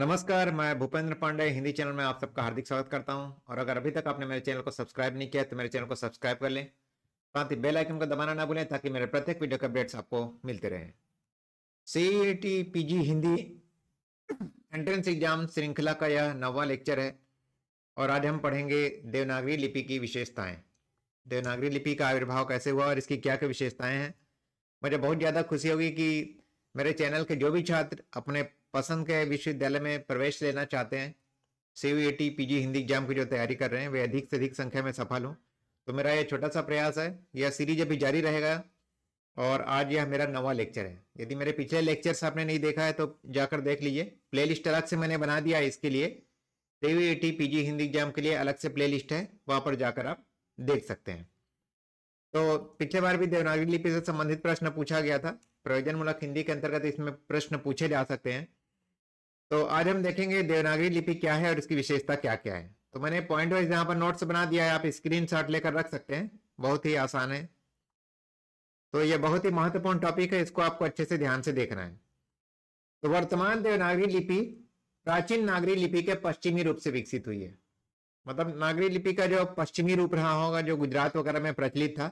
नमस्कार मैं भूपेंद्र पांडे हिंदी चैनल में आप सबका हार्दिक स्वागत करता हूं और अगर अभी तक आपने मेरे चैनल को सब्सक्राइब नहीं किया तो मेरे चैनल को सब्सक्राइब कर लें साथ ही बेल आइकन को दबाना ना भूलें ताकि मेरे प्रत्येक वीडियो के अपडेट्स आपको मिलते रहें सी हिंदी एंट्रेंस एग्जाम श्रृंखला का यह नवा लेक्चर है और आज हम पढ़ेंगे देवनागरी लिपि की विशेषताएं देवनागरी लिपि का आविर्भाव कैसे हुआ और इसकी क्या क्या विशेषताएं हैं मुझे बहुत ज़्यादा खुशी होगी कि मेरे चैनल के जो भी छात्र अपने पसंद के विश्वविद्यालय में प्रवेश लेना चाहते हैं C U PG Hindi exam की जो तैयारी कर रहे हैं वे अधिक से अधिक संख्या में सफल हों तो मेरा यह छोटा सा प्रयास है यह सीरीज अभी जारी रहेगा और आज यह मेरा नवा लेक्चर है यदि मेरे पिछले लेक्चर्स आपने नहीं देखा है तो जाकर देख लीजिए प्ले लिस्ट अलग से मैंने बना दिया है इसके लिए सेवी ए टी पी हिंदी एग्जाम के लिए अलग से प्ले लिस्ट है वहाँ पर जाकर आप देख सकते हैं तो पिछले बार भी देवनागरी लिपि से संबंधित प्रश्न पूछा गया था प्रयोजनमूलक हिंदी के अंतर्गत इसमें प्रश्न पूछे जा सकते हैं तो आज हम देखेंगे देवनागरी लिपि क्या है और इसकी विशेषता क्या क्या है तो मैंने पॉइंट वाइज यहाँ पर नोट्स बना दिया है आप स्क्रीन शॉट लेकर रख सकते हैं बहुत ही आसान है तो यह बहुत ही महत्वपूर्ण टॉपिक है इसको आपको अच्छे से ध्यान से देखना है तो वर्तमान देवनागरी लिपि प्राचीन नागरी लिपि के पश्चिमी रूप से विकसित हुई है मतलब नागरी लिपि का जो पश्चिमी रूप रहा होगा जो गुजरात वगैरह में प्रचलित था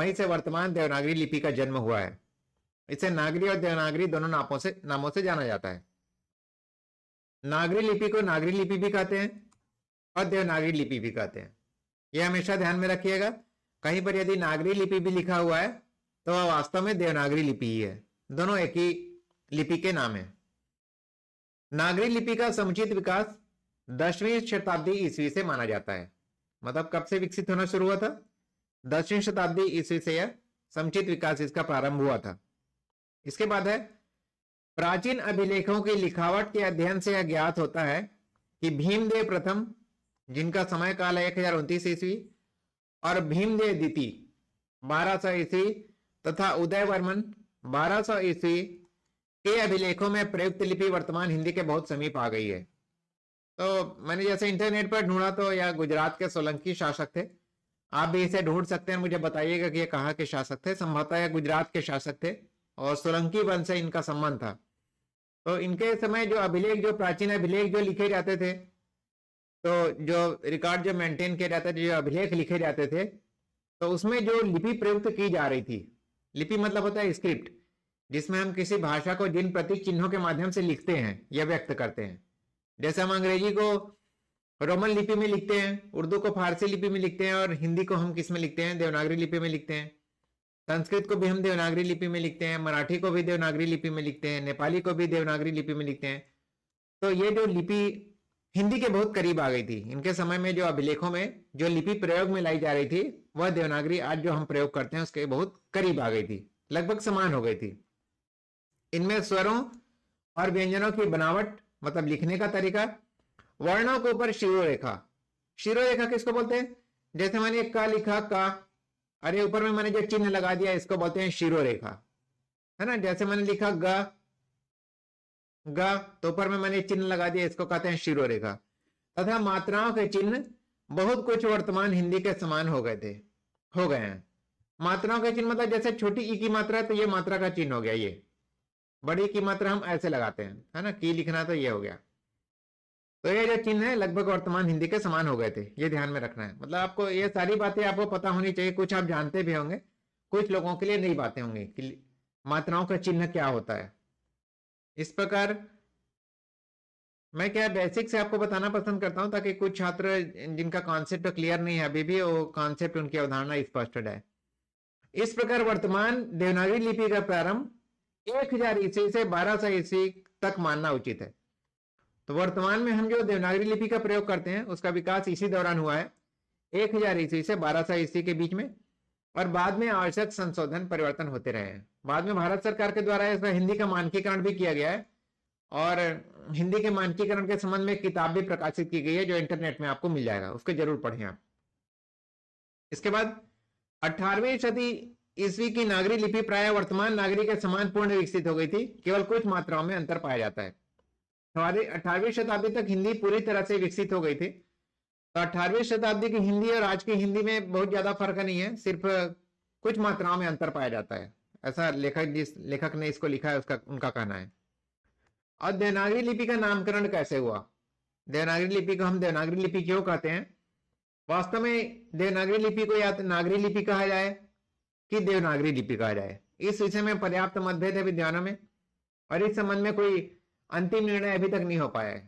वहीं से वर्तमान देवनागरी लिपि का जन्म हुआ है इसे नागरी और देवनागरी दोनों नापों से नामों से जाना जाता है नागरी लिपि को नागरी लिपि भी कहते हैं और देवनागरी लिपि भी कहते हैं यह हमेशा ध्यान में रखिएगा कहीं पर यदि नागरी लिपि भी लिखा हुआ है तो वह वास्तव में देवनागरी लिपि ही है दोनों एक ही लिपि के नाम है नागरी लिपि का समुचित विकास दसवीं शताब्दी ईस्वी से माना जाता है मतलब कब से विकसित होना शुरू हुआ था दसवीं शताब्दी ईस्वी से यह समुचित विकास इसका प्रारंभ हुआ था इसके बाद है प्राचीन अभिलेखों की लिखावट के अध्ययन से ज्ञात होता है कि भीमदेव प्रथम जिनका समय काल है एक हजार उन्तीस ईस्वी और भीमदेव द्वितीय बारह सौ ईस्वी तथा उदय वर्मन बारह सौ ईस्वी के अभिलेखों में प्रयुक्त लिपि वर्तमान हिंदी के बहुत समीप आ गई है तो मैंने जैसे इंटरनेट पर ढूंढा तो यह गुजरात के सोलंकी शासक थे आप भी इसे ढूंढ सकते हैं मुझे बताइएगा कि ये कहाँ के शासक थे संभवतः गुजरात के शासक थे और सोलंकी वंश से इनका संबंध था तो इनके समय जो अभिलेख जो प्राचीन अभिलेख जो लिखे जाते थे तो जो रिकॉर्ड जो मेंटेन किया जाता था जो अभिलेख लिखे जाते थे तो उसमें जो लिपि प्रयुक्त की जा रही थी लिपि मतलब होता है स्क्रिप्ट जिसमें हम किसी भाषा को जिन प्रतीक चिन्हों के माध्यम से लिखते हैं या व्यक्त करते हैं जैसे हम अंग्रेजी को रोमन लिपि में लिखते हैं उर्दू को फारसी लिपि में लिखते हैं और हिंदी को हम किस में लिखते हैं देवनागरी लिपि में लिखते हैं संस्कृत को भी हम देवनागरी लिपि में लिखते हैं मराठी को भी देवनागरी लिपि में लिखते हैं नेपाली को भी देवनागरी लिपि में लिखते हैं तो ये जो लिपि हिंदी के बहुत करीब आ गई थी इनके समय में जो अभिलेखों में जो लिपि प्रयोग में लाई जा रही थी वह देवनागरी आज जो हम प्रयोग करते हैं उसके बहुत करीब आ गई थी लगभग समान हो गई थी इनमें स्वरों और व्यंजनों की बनावट मतलब लिखने का तरीका वर्णों के ऊपर शिरोरेखा शिरोरेखा किसको बोलते हैं जैसे मैंने का लिखा का अरे ऊपर में मैंने जो चिन्ह लगा दिया इसको बोलते हैं शिरो रेखा है ना जैसे मैंने लिखा ग ग तो ऊपर में मैंने चिन्ह लगा दिया इसको कहते हैं शिरो रेखा तथा मात्राओं के चिन्ह बहुत कुछ वर्तमान हिंदी के समान हो गए थे हो गए हैं मात्राओं के चिन्ह मतलब जैसे छोटी ई की मात्रा है तो ये मात्रा का चिन्ह हो गया ये बड़ी की मात्रा हम ऐसे लगाते हैं है ना की लिखना तो ये हो गया तो ये जो चिन्ह है लगभग वर्तमान हिंदी के समान हो गए थे ये ध्यान में रखना है मतलब आपको ये सारी बातें आपको पता होनी चाहिए कुछ आप जानते भी होंगे कुछ लोगों के लिए नई बातें होंगी कि मात्राओं का चिन्ह क्या होता है इस प्रकार मैं क्या बेसिक से आपको बताना पसंद करता हूं ताकि कुछ छात्र जिनका कॉन्सेप्ट क्लियर नहीं है अभी भी वो कॉन्सेप्ट उनकी अवधारणा स्पष्ट है इस प्रकार वर्तमान देवनागरी लिपि का प्रारंभ एक हजार ईस्वी से बारह सौ ईस्वी तक मानना उचित है तो वर्तमान में हम जो देवनागरी लिपि का प्रयोग करते हैं उसका विकास इसी दौरान हुआ है एक हजार ईस्वी से बारह सौ ईस्वी के बीच में और बाद में आवश्यक संशोधन परिवर्तन होते रहे हैं बाद में भारत सरकार के द्वारा इसमें हिंदी का मानकीकरण भी किया गया है और हिंदी के मानकीकरण के संबंध में किताब भी प्रकाशित की गई है जो इंटरनेट में आपको मिल जाएगा उसके जरूर पढ़ें आप इसके बाद अठारहवीं सदी ईस्वी की नागरी लिपि प्राय वर्तमान नागरी के समान पूर्ण विकसित हो गई थी केवल कुछ मात्राओं में अंतर पाया जाता है हमारे अठारहवीं शताब्दी तक हिंदी पूरी तरह से विकसित हो गई थी तो अठारहवीं शताब्दी की हिंदी और आज की हिंदी में बहुत ज्यादा फर्क नहीं है सिर्फ कुछ मात्राओं में अंतर पाया जाता है ऐसा लेखक जिस लेखक ने इसको लिखा है उसका उनका कहना है और देवनागरी लिपि का नामकरण कैसे हुआ देवनागरी लिपि को हम देवनागरी लिपि क्यों कहते हैं वास्तव में देवनागरी लिपि को या तो नागरी लिपि कहा जाए कि देवनागरी लिपि कहा जाए इस विषय में पर्याप्त मतभेद है विद्वानों में और इस संबंध में कोई अंतिम निर्णय अभी तक नहीं हो पाया है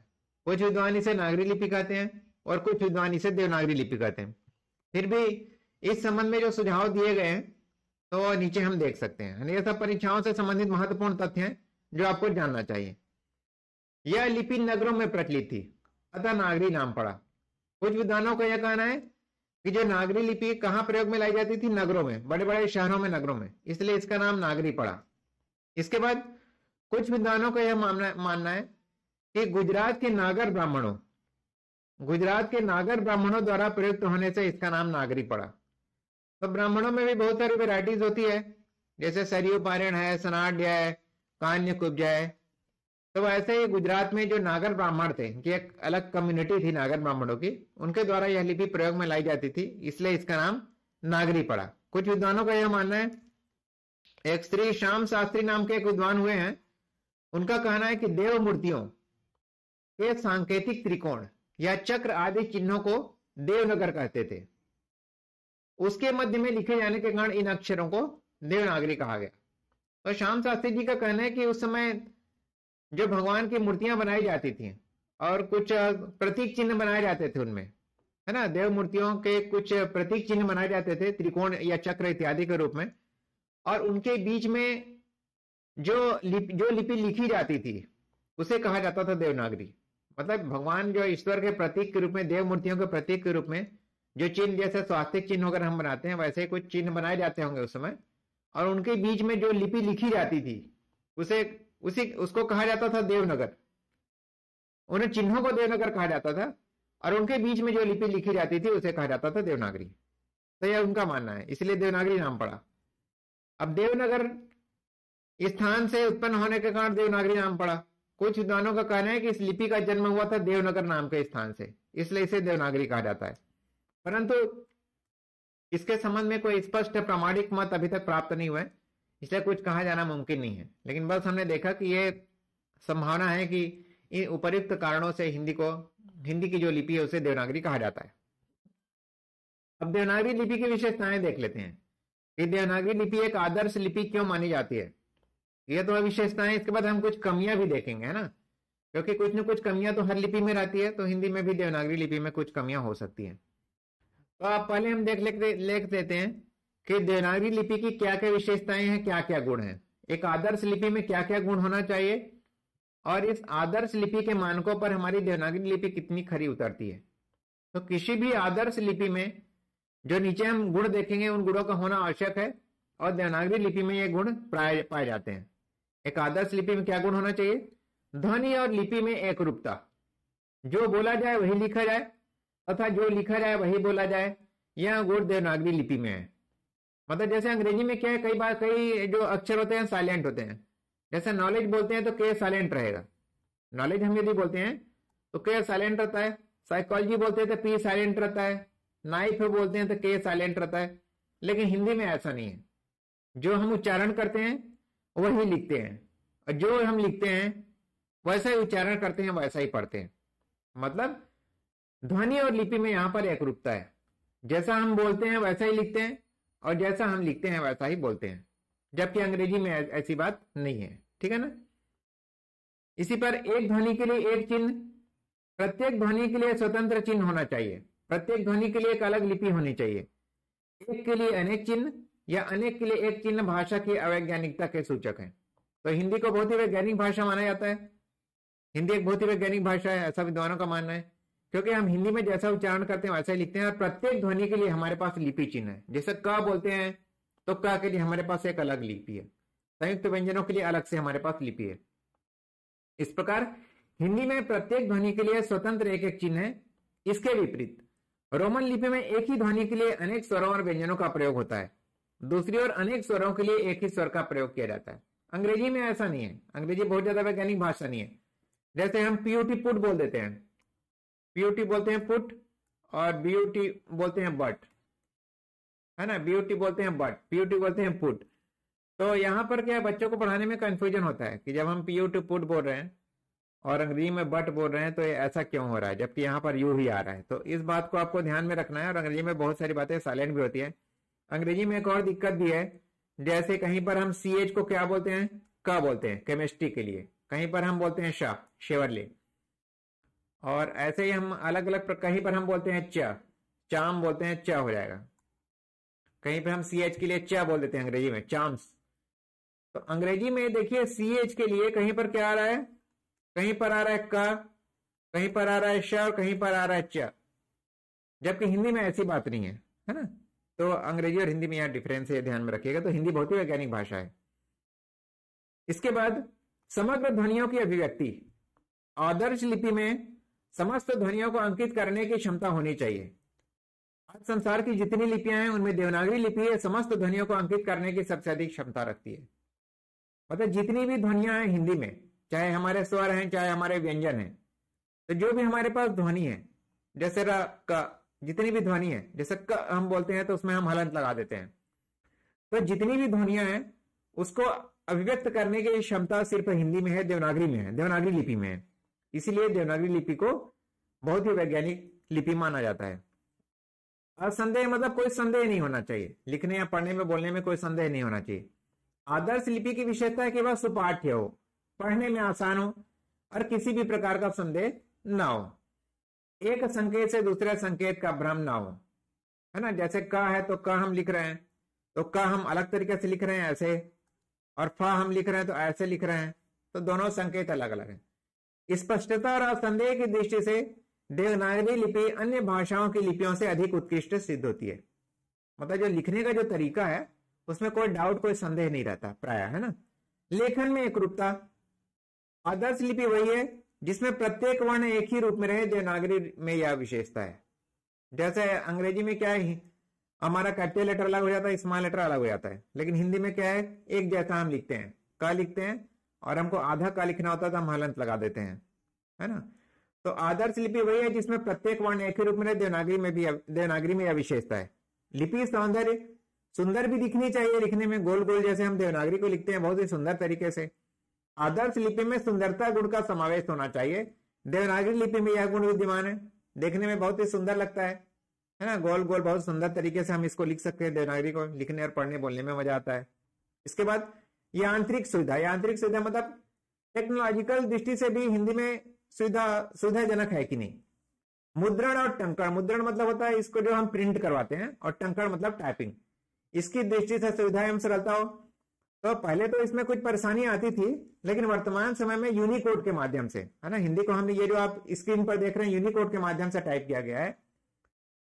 कुछ विद्वान इसे नागरी लिपि कहते हैं और कुछ विद्वान इसे देवनागरी लिपि कहते हैं फिर भी इस संबंध में जो सुझाव दिए गए हैं तो नीचे हम देख सकते हैं ये सब परीक्षाओं से संबंधित महत्वपूर्ण तथ्य हैं जो आपको जानना चाहिए यह लिपि नगरों में प्रचलित थी अतः नागरी नाम पड़ा कुछ विद्वानों का यह कहना है कि जो नागरी लिपि कहाँ प्रयोग में लाई जाती थी नगरों में बड़े बड़े शहरों में नगरों में इसलिए इसका नाम नागरी पड़ा इसके बाद कुछ विद्वानों का यह मानना मानना है कि गुजरात के नागर ब्राह्मणों गुजरात के नागर ब्राह्मणों द्वारा प्रयुक्त होने से इसका नाम नागरी पड़ा तो ब्राह्मणों में भी बहुत सारी वेराइटीज होती है जैसे सरयू पारण है सनाड्य है कान्य कुब्जा है तो ऐसे ही गुजरात में जो नागर ब्राह्मण थे कि एक अलग कम्युनिटी थी नागर ब्राह्मणों की उनके द्वारा यह लिपि प्रयोग में लाई जाती थी इसलिए इसका नाम नागरी पड़ा कुछ विद्वानों का यह मानना है एक श्री श्याम शास्त्री नाम के एक विद्वान हुए हैं उनका कहना है कि देव मूर्तियों के सांकेतिक त्रिकोण या चक्र आदि चिन्हों को देवनगर कहते थे उसके मध्य में लिखे जाने के कारण इन अक्षरों को देवनागरी कहा गया तो श्याम शास्त्री जी का कहना है कि उस समय जो भगवान की मूर्तियां बनाई जाती थी और कुछ प्रतीक चिन्ह बनाए जाते थे उनमें है ना देव मूर्तियों के कुछ प्रतीक चिन्ह बनाए जाते थे त्रिकोण या चक्र इत्यादि के रूप में और उनके बीच में जो लिप, जो लिपि लिखी जाती थी उसे कहा जाता था देवनागरी मतलब भगवान जो ईश्वर के प्रतीक के रूप में देव मूर्तियों के प्रतीक के रूप में जो चिन्ह जैसे स्वास्थ्य चिन्ह अगर हम बनाते हैं वैसे कुछ चिन्ह बनाए जाते होंगे उस समय और उनके बीच में जो लिपि लिखी जाती थी उसे उसी उसको कहा जाता था देवनगर उन्हें चिन्हों को देवनगर कहा जाता था और उनके बीच में जो लिपि लिखी जाती थी उसे कहा जाता था देवनागरी तो यह उनका मानना है इसलिए देवनागरी नाम पड़ा अब देवनगर स्थान से उत्पन्न होने के कारण देवनागरी नाम पड़ा कुछ विद्वानों का कहना है कि इस लिपि का जन्म हुआ था देवनगर नाम के स्थान से इसलिए इसे देवनागरी कहा जाता है परंतु इसके संबंध में कोई स्पष्ट प्रामाणिक मत अभी तक प्राप्त नहीं हुआ है इसलिए कुछ कहा जाना मुमकिन नहीं है लेकिन बस हमने देखा कि यह संभावना है कि इन उपयुक्त कारणों से हिंदी को हिंदी की जो लिपि है उसे देवनागरी कहा जाता है अब देवनागरी लिपि की विशेषताएं देख लेते हैं कि देवनागरी लिपि एक आदर्श लिपि क्यों मानी जाती है ये तो विशेषताएं इसके बाद हम कुछ कमियां भी देखेंगे है ना क्योंकि कुछ न कुछ कमियां तो हर लिपि में रहती है तो हिंदी में भी देवनागरी लिपि में कुछ कमियां हो सकती हैं तो आप पहले हम देख लेते लेख देते हैं कि देवनागरी लिपि की क्या क्या विशेषताएं हैं क्या क्या गुण हैं एक आदर्श लिपि में क्या क्या गुण होना चाहिए और इस आदर्श लिपि के मानकों पर हमारी देवनागरी लिपि कितनी खरी उतरती है तो किसी भी आदर्श लिपि में जो नीचे हम गुण देखेंगे उन गुणों का होना आवश्यक है और देवनागरी लिपि में ये गुण पाए जाते हैं एकादश लिपि में क्या गुण होना चाहिए ध्वनि और लिपि में एक रूपता जो बोला जाए वही लिखा जाए अथवा जो लिखा जाए वही बोला जाए यह गुण देवनागरी लिपि में है मतलब जैसे अंग्रेजी में क्या है कई बार कई जो अक्षर होते हैं साइलेंट होते हैं जैसे नॉलेज बोलते हैं तो के साइलेंट रहेगा नॉलेज हम यदि बोलते हैं तो के साइलेंट रहता है साइकोलॉजी बोलते हैं तो पी साइलेंट रहता है नाइफ बोलते हैं तो के साइलेंट रहता है लेकिन हिंदी में ऐसा नहीं है जो हम उच्चारण करते हैं वही लिखते हैं और जो हम लिखते हैं वैसा ही उच्चारण करते हैं वैसा ही पढ़ते हैं मतलब ध्वनि और लिपि में यहाँ पर एक रूपता है जैसा हम बोलते हैं वैसा ही लिखते हैं और जैसा हम लिखते हैं वैसा ही बोलते हैं जबकि अंग्रेजी में ऐसी बात नहीं है ठीक है ना इसी पर एक ध्वनि के लिए एक चिन्ह प्रत्येक ध्वनि के लिए स्वतंत्र चिन्ह होना चाहिए प्रत्येक ध्वनि के लिए एक अलग लिपि होनी चाहिए एक के लिए अनेक चिन्ह या अनेक के लिए एक चिन्ह भाषा की अवैज्ञानिकता के सूचक है तो हिंदी को बहुत ही वैज्ञानिक भाषा माना जाता है हिंदी एक बहुत ही वैज्ञानिक भाषा है ऐसा विद्वानों का मानना है क्योंकि हम हिंदी में जैसा उच्चारण करते हैं वैसा ही लिखते हैं और प्रत्येक ध्वनि के लिए हमारे पास लिपि चिन्ह है जैसे क बोलते हैं तो क के लिए हमारे पास एक अलग लिपि है संयुक्त व्यंजनों के लिए अलग से हमारे पास लिपि है इस प्रकार हिंदी में प्रत्येक ध्वनि के लिए स्वतंत्र एक एक चिन्ह है इसके विपरीत रोमन लिपि में एक ही ध्वनि के लिए अनेक स्वरों और व्यंजनों का प्रयोग होता है दूसरी ओर अनेक स्वरों के लिए एक ही स्वर का प्रयोग किया जाता है अंग्रेजी में ऐसा नहीं है अंग्रेजी बहुत ज्यादा वैज्ञानिक भाषा नहीं है जैसे हम पीयूटी पुट बोल देते हैं पीयूटी बोलते हैं पुट और बीयूटी बोलते हैं बट है ना बीयूटी बोलते हैं बट पीयूटी बोलते हैं पुट तो यहाँ पर क्या है बच्चों को पढ़ाने में कंफ्यूजन होता है कि जब हम पीयू टू पुट बोल रहे हैं और अंग्रेजी में बट बोल रहे हैं तो ये ऐसा क्यों हो रहा है जबकि यहाँ पर यू ही आ रहा है तो इस बात को आपको ध्यान में रखना है और अंग्रेजी में बहुत सारी बातें साइलेंट भी होती है अंग्रेजी में एक और दिक्कत भी है जैसे कहीं पर हम सी एच को क्या बोलते हैं क बोलते हैं केमिस्ट्री के लिए कहीं पर हम बोलते हैं शाह शेवरले और ऐसे ही हम अलग अलग कहीं पर हम बोलते हैं च चाम बोलते हैं च हो जाएगा कहीं पर हम सी एच के लिए च बोल देते हैं अंग्रेजी में चाम्स तो अंग्रेजी में देखिए सी एच के लिए कहीं पर क्या आ रहा है कहीं पर आ रहा है क कहीं पर आ रहा है श और कहीं पर आ रहा है च जबकि हिंदी में ऐसी बात नहीं है है ना तो अंग्रेजी और हिंदी में यहाँ डिफरेंस है ध्यान में रखिएगा तो हिंदी बहुत ही वैज्ञानिक भाषा है इसके बाद समग्र ध्वनियों की अभिव्यक्ति आदर्श लिपि में समस्त ध्वनियों को अंकित करने की क्षमता होनी चाहिए आज संसार की जितनी लिपियां हैं उनमें देवनागरी लिपि है समस्त ध्वनियों को अंकित करने की सबसे अधिक क्षमता रखती है मतलब जितनी भी ध्वनियां हैं हिंदी में चाहे हमारे स्वर हैं चाहे हमारे व्यंजन हैं तो जो भी हमारे पास ध्वनि है जैसे र का जितनी भी ध्वनि है जैसे क हम बोलते हैं तो उसमें हम हलंत लगा देते हैं तो जितनी भी ध्वनिया है उसको अभिव्यक्त करने की क्षमता सिर्फ हिंदी में है देवनागरी में है देवनागरी लिपि में है इसीलिए देवनागरी लिपि को बहुत ही वैज्ञानिक लिपि माना जाता है असंदेह मतलब कोई संदेह नहीं होना चाहिए लिखने या पढ़ने में बोलने में कोई संदेह नहीं होना चाहिए आदर्श लिपि की विशेषता है कि वह सुपाठ्य हो पढ़ने में आसान हो और किसी भी प्रकार का संदेह ना हो एक संकेत से दूसरे संकेत का भ्रम ना हो है ना जैसे क है तो क हम लिख रहे हैं तो क हम अलग तरीके से लिख रहे हैं ऐसे और फ हम लिख रहे हैं तो ऐसे लिख रहे हैं तो दोनों संकेत अलग अलग है स्पष्टता और संदेह की दृष्टि से देवनागरी लिपि अन्य भाषाओं की लिपियों से अधिक उत्कृष्ट सिद्ध होती है मतलब जो लिखने का जो तरीका है उसमें कोई डाउट कोई संदेह नहीं रहता प्राय है ना लेखन में एक रूपता आदर्श लिपि वही है जिसमें प्रत्येक वर्ण एक ही रूप में रहे देवनागरी में यह विशेषता है जैसे अंग्रेजी में क्या है हमारा कैपिटल लेटर अलग हो जाता है स्मॉल लेटर अलग हो जाता है लेकिन हिंदी में क्या है एक जैसा हम लिखते हैं का लिखते हैं और हमको आधा का लिखना होता है तो हम हलंत लगा देते हैं है ना तो आदर्श लिपि वही है जिसमें प्रत्येक वर्ण एक ही रूप में देवनागरी में भी देवनागरी में यह विशेषता है लिपि सौंदर्य सुंदर भी दिखनी चाहिए लिखने में गोल गोल जैसे हम देवनागरी को लिखते हैं बहुत ही सुंदर तरीके से आदर्श लिपि में सुंदरता गुण का समावेश होना चाहिए देवनागरी लिपि में यह गुण विद्यमान है देखने में बहुत ही सुंदर लगता है है ना गोल गोल बहुत सुंदर तरीके से हम इसको लिख सकते हैं देवनागरी को लिखने और पढ़ने बोलने में मजा आता है इसके बाद यह आंतरिक सुविधा यह आंतरिक सुविधा मतलब टेक्नोलॉजिकल दृष्टि से भी हिंदी में सुविधा सुविधाजनक है कि नहीं मुद्रण और टंकण मुद्रण मतलब होता है इसको जो हम प्रिंट करवाते हैं और टंकण मतलब टाइपिंग इसकी दृष्टि से सुविधा एवं सरलता हो तो पहले तो इसमें कुछ परेशानी आती थी लेकिन वर्तमान समय में यूनिकोड के माध्यम से है ना हिंदी को हमने ये जो आप स्क्रीन पर देख रहे हैं यूनिकोड के माध्यम से टाइप किया गया है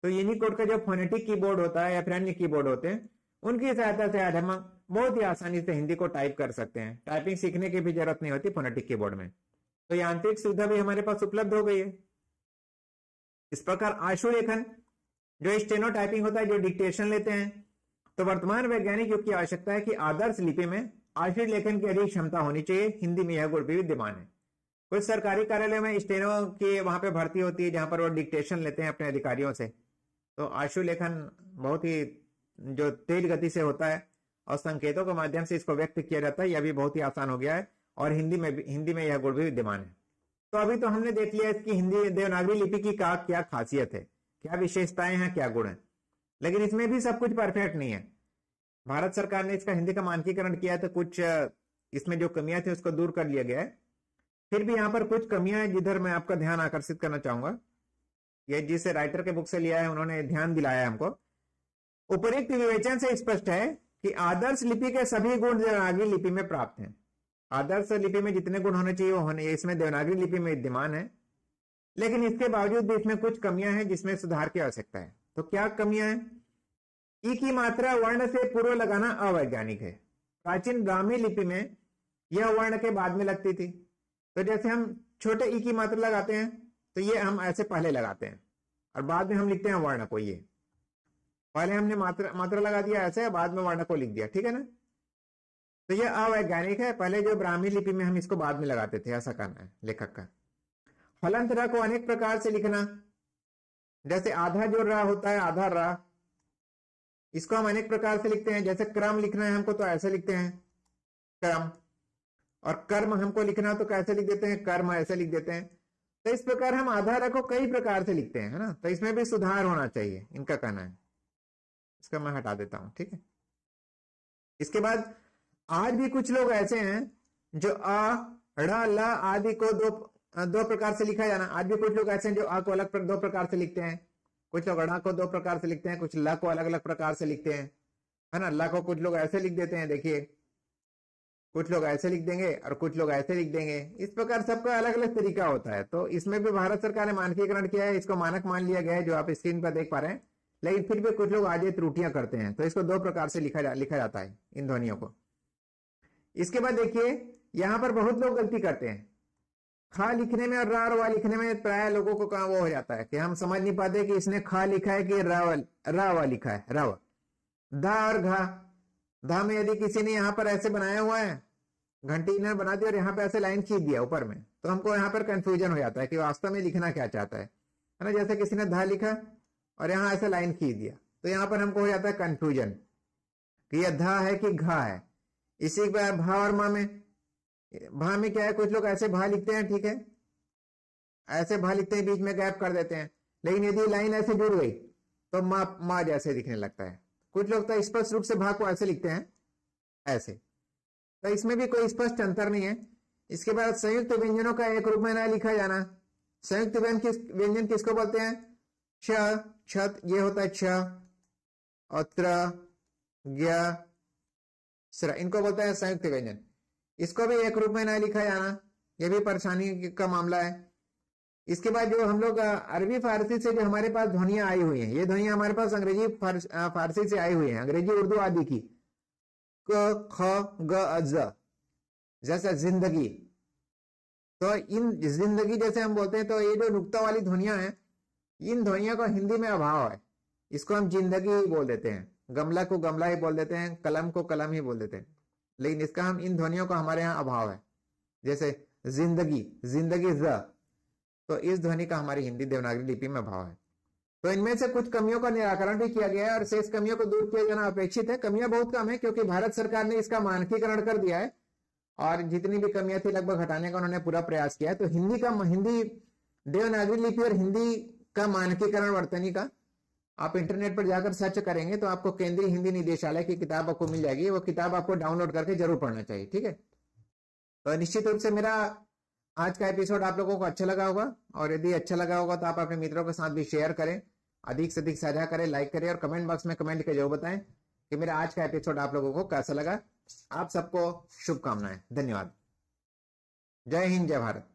तो यूनिकोड का जो फोनेटिक कीबोर्ड होता है या फिर अन्य कीबोर्ड होते हैं उनकी सहायता से आज हम बहुत ही आसानी से हिंदी को टाइप कर सकते हैं टाइपिंग सीखने की भी जरूरत नहीं होती फोनेटिक कीबोर्ड में तो यांत्रिक सुविधा भी हमारे पास उपलब्ध हो गई है इस प्रकार आशु लेखन जो स्टेनो टाइपिंग होता है जो डिक्टेशन लेते हैं तो वर्तमान वैज्ञानिक युग की आवश्यकता है कि आदर्श लिपि में आश्रित लेखन की अधिक क्षमता होनी चाहिए हिंदी में यह गुण भी विद्यमान है कुछ सरकारी कार्यालय में स्टेनो की वहां पर भर्ती होती है जहां पर वो डिक्टेशन लेते हैं अपने अधिकारियों से तो आशु लेखन बहुत ही जो तेज गति से होता है और संकेतों के माध्यम से इसको व्यक्त किया जाता है यह भी बहुत ही आसान हो गया है और हिंदी में हिंदी में यह गुण भी विद्यमान है तो अभी तो हमने देख लिया इसकी हिंदी देवनागरी लिपि की क्या क्या खासियत है क्या विशेषताएं हैं क्या गुण है लेकिन इसमें भी सब कुछ परफेक्ट नहीं है भारत सरकार ने इसका हिंदी का मानकीकरण किया तो कुछ इसमें जो कमियां थी उसको दूर कर लिया गया है फिर भी यहाँ पर कुछ कमियां हैं जिधर मैं आपका ध्यान आकर्षित करना चाहूंगा ये जिसे राइटर के बुक से लिया है उन्होंने ध्यान दिलाया हमको उपरुक्त विवेचन से स्पष्ट है कि आदर्श लिपि के सभी गुण देवनागरी लिपि में प्राप्त हैं आदर्श लिपि में जितने गुण होने चाहिए वो होने इसमें देवनागरी लिपि में विद्यमान है लेकिन इसके बावजूद भी इसमें कुछ कमियां हैं जिसमें सुधार की आवश्यकता है तो क्या कमियां हैं ई की मात्रा वर्ण से पूर्व लगाना अवैज्ञानिक है प्राचीन ब्राह्मी लिपि में यह वर्ण के बाद में लगती थी तो जैसे हम छोटे ई की मात्रा लगाते हैं तो ये हम ऐसे पहले लगाते हैं और बाद में हम लिखते हैं वर्ण को ये पहले हमने मात्रा मात्रा लगा दिया ऐसे बाद में वर्ण को लिख दिया ठीक है ना तो यह अवैज्ञानिक है पहले जो ब्राह्मी लिपि में हम इसको बाद में लगाते थे ऐसा करना है लेखक का हलंत को अनेक प्रकार से लिखना जैसे आधा जो रहा होता है आधा रहा इसको हम अनेक प्रकार से लिखते हैं जैसे क्रम लिखना है हमको तो ऐसे लिखते हैं क्रम और कर्म हमको लिखना तो कैसे लिख देते हैं कर्म ऐसे लिख देते हैं तो इस प्रकार हम आधार को कई प्रकार से लिखते हैं है ना तो इसमें भी सुधार होना चाहिए इनका कहना है इसका मैं हटा देता हूं ठीक है इसके बाद आज भी कुछ लोग ऐसे हैं जो अ ल आदि को दो हाँ, दो प्रकार से लिखा जाना आज भी कुछ लोग ऐसे हैं जो अ को अलग प्र, दो प्रकार से लिखते हैं कुछ लोग अड़ा को दो प्रकार से लिखते हैं कुछ ल को अलग अलग प्रकार से लिखते हैं है ना ल को कुछ लोग ऐसे लिख देते हैं देखिए कुछ लोग ऐसे लिख देंगे और कुछ लोग ऐसे लिख देंगे इस प्रकार सबका अलग अलग तरीका होता है तो इसमें भी भारत सरकार ने मानकीकरण किया है इसको मानक मान लिया गया है जो आप स्क्रीन पर देख पा रहे हैं लेकिन फिर भी कुछ लोग आगे त्रुटियां करते हैं तो इसको दो प्रकार से लिखा जा, लिखा जाता है इन ध्वनियों को इसके बाद देखिए यहां पर बहुत लोग गलती करते हैं खा लिखने में और रा रवा लिखने में प्राय लोगों को कहा वो हो जाता है कि हम समझ नहीं पाते कि इसने खा लिखा है कि रावल रावा लिखा है रावा धा और घा धा में यदि किसी ने यहाँ पर ऐसे बनाया हुआ है घंटी इन्होंने बना दी और यहाँ पे ऐसे लाइन खींच दिया ऊपर में तो हमको यहाँ पर कंफ्यूजन हो जाता है कि वास्तव में लिखना क्या चाहता है ना जैसे किसी ने धा लिखा और यहाँ ऐसे लाइन खींच दिया तो यहाँ पर हमको हो जाता है कंफ्यूजन कि यह धा है कि घा है इसी पर भा और माँ में भा में क्या है कुछ लोग ऐसे भा लिखते हैं ठीक है ऐसे भा लिखते हैं बीच में गैप कर देते हैं लेकिन यदि लाइन ऐसे जुड़ गई तो माँ मा जैसे दिखने लगता है कुछ लोग तो स्पष्ट रूप से भा को ऐसे लिखते हैं ऐसे तो इसमें भी कोई स्पष्ट अंतर नहीं है इसके बाद संयुक्त व्यंजनों का एक रूप में ना लिखा जाना संयुक्त व्यंजन किस व्यंजन किसको बोलते हैं छ छत ये होता है छ और त्र इनको बोलते हैं संयुक्त व्यंजन इसको भी एक रूप में ना लिखा जाना यह भी परेशानी का मामला है इसके बाद जो हम लोग अरबी फारसी से जो हमारे पास ध्वनिया आई हुई हैं ये ध्वनिया हमारे पास अंग्रेजी फारसी से आई हुई है अंग्रेजी उर्दू आदि की क ख ग जैसे जिंदगी तो इन जिंदगी जैसे हम बोलते हैं तो ये जो नुकता वाली ध्वनिया है इन ध्वनिया का हिंदी में अभाव है इसको हम जिंदगी बोल देते हैं गमला को गमला ही बोल देते हैं कलम को कलम ही बोल देते हैं लेकिन इसका हम इन ध्वनियों का हमारे यहाँ अभाव है जैसे जिंदगी जिंदगी ज तो इस ध्वनि का हमारी हिंदी देवनागरी लिपि में अभाव है तो इनमें से कुछ कमियों का निराकरण भी किया गया है और शेष कमियों को दूर किया जाना अपेक्षित है कमियां बहुत कम है क्योंकि भारत सरकार ने इसका मानकीकरण कर दिया है और जितनी भी कमियां थी लगभग हटाने का उन्होंने पूरा प्रयास किया है तो हिंदी का हिंदी देवनागरी लिपि और हिंदी का मानकीकरण वर्तनी का आप इंटरनेट पर जाकर सर्च करेंगे तो आपको केंद्रीय हिंदी निदेशालय की किताब आपको मिल जाएगी वो किताब आपको डाउनलोड करके जरूर पढ़ना चाहिए ठीक है तो निश्चित रूप से मेरा आज का एपिसोड आप लोगों को अच्छा लगा होगा और यदि अच्छा लगा होगा तो आप अपने मित्रों के साथ भी शेयर करें अधिक से अधिक साझा करें लाइक करें और कमेंट बॉक्स में कमेंट करके जरूर बताएं कि मेरा आज का एपिसोड आप लोगों को कैसा लगा आप सबको शुभकामनाएं धन्यवाद जय हिंद जय भारत